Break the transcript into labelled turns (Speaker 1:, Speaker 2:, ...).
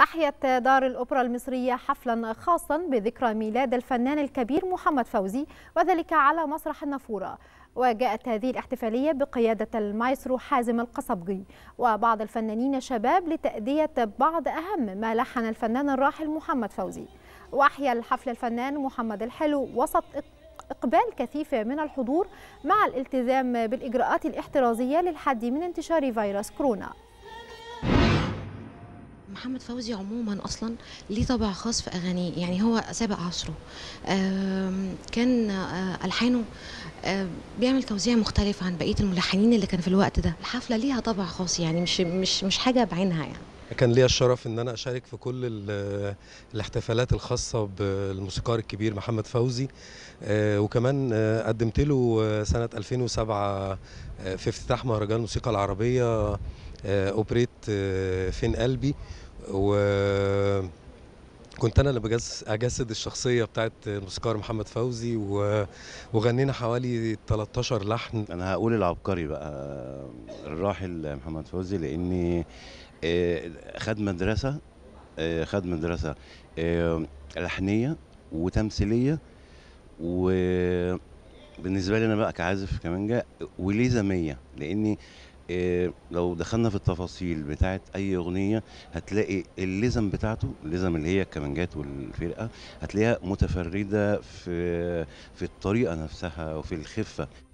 Speaker 1: أحيت دار الأوبرا المصرية حفلا خاصا بذكرى ميلاد الفنان الكبير محمد فوزي وذلك على مسرح النافورة وجاءت هذه الاحتفالية بقيادة المايسترو حازم القصبجي وبعض الفنانين شباب لتأدية بعض أهم ما لحن الفنان الراحل محمد فوزي وأحيا الحفل الفنان محمد الحلو وسط إقبال كثيف من الحضور مع الالتزام بالإجراءات الاحترازية للحد من انتشار فيروس كورونا
Speaker 2: محمد فوزي عموما اصلا ليه طابع خاص في اغانيه يعني هو سابق عصره كان آه، الحانه بيعمل توزيع مختلف عن بقيه الملحنين اللي كان في الوقت ده الحفله ليها طابع خاص يعني مش مش مش حاجه بعينها يعني
Speaker 3: كان ليا الشرف ان انا اشارك في كل الاحتفالات الخاصه بالموسيقار الكبير محمد فوزي آه، وكمان آه، قدمت له سنه 2007 في افتتاح مهرجان الموسيقى العربيه اوبريت آه، آه، فين قلبي و كنت انا اللي بجس اجسد الشخصيه بتاعت الموسيقار
Speaker 4: محمد فوزي و... وغنينا حوالي 13 لحن انا هقول العبقري بقى آه، الراحل محمد فوزي لاني خد مدرسه خد مدرسه لحنيه وتمثيليه وبالنسبه لي انا بقى كعازف كمانجا وليه زميه لاني آه، لو دخلنا في التفاصيل بتاعت اي اغنيه هتلاقي اللزم بتاعته اللزم اللي هي الكمانجات والفرقه هتلاقيها متفرده في في الطريقه نفسها وفي الخفه